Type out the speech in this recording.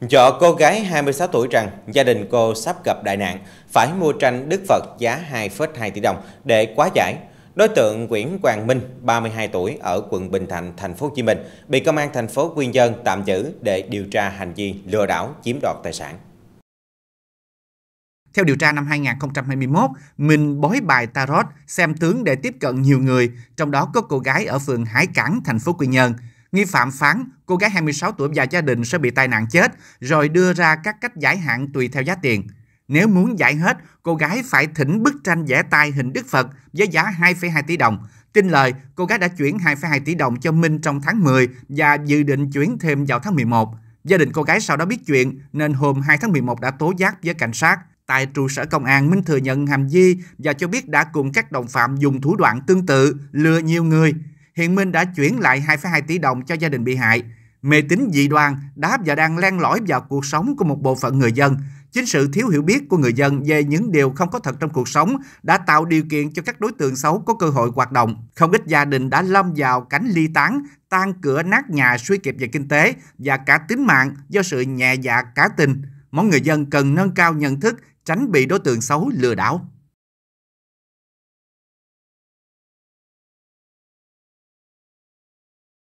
Dọ cô gái 26 tuổi rằng gia đình cô sắp gặp đại nạn, phải mua tranh Đức Phật giá 2,2 tỷ đồng để quá giải. Đối tượng Nguyễn Quang Minh, 32 tuổi, ở quận Bình Thạnh, thành phố Hồ Chí Minh, bị công an thành phố Quy Nhơn tạm giữ để điều tra hành vi lừa đảo chiếm đoạt tài sản. Theo điều tra năm 2021, Minh bói bài tarot xem tướng để tiếp cận nhiều người, trong đó có cô gái ở phường Hải Cảng, thành phố Quy Nhơn. Nghi phạm phán cô gái 26 tuổi và gia đình sẽ bị tai nạn chết rồi đưa ra các cách giải hạn tùy theo giá tiền. Nếu muốn giải hết, cô gái phải thỉnh bức tranh vẽ tay hình Đức Phật với giá 2,2 tỷ đồng. Tin lời, cô gái đã chuyển 2,2 tỷ đồng cho Minh trong tháng 10 và dự định chuyển thêm vào tháng 11. Gia đình cô gái sau đó biết chuyện nên hôm 2 tháng 11 đã tố giác với cảnh sát. Tại trụ sở công an, Minh thừa nhận hành vi và cho biết đã cùng các đồng phạm dùng thủ đoạn tương tự lừa nhiều người Hiền Minh đã chuyển lại 2,2 tỷ đồng cho gia đình bị hại. Mê tín dị đoan đã và đang len lỏi vào cuộc sống của một bộ phận người dân. Chính sự thiếu hiểu biết của người dân về những điều không có thật trong cuộc sống đã tạo điều kiện cho các đối tượng xấu có cơ hội hoạt động. Không ít gia đình đã lâm vào cảnh ly tán, tan cửa nát nhà suy kiệt về kinh tế và cả tính mạng do sự nhẹ dạ cá tình. Mỗi người dân cần nâng cao nhận thức, tránh bị đối tượng xấu lừa đảo.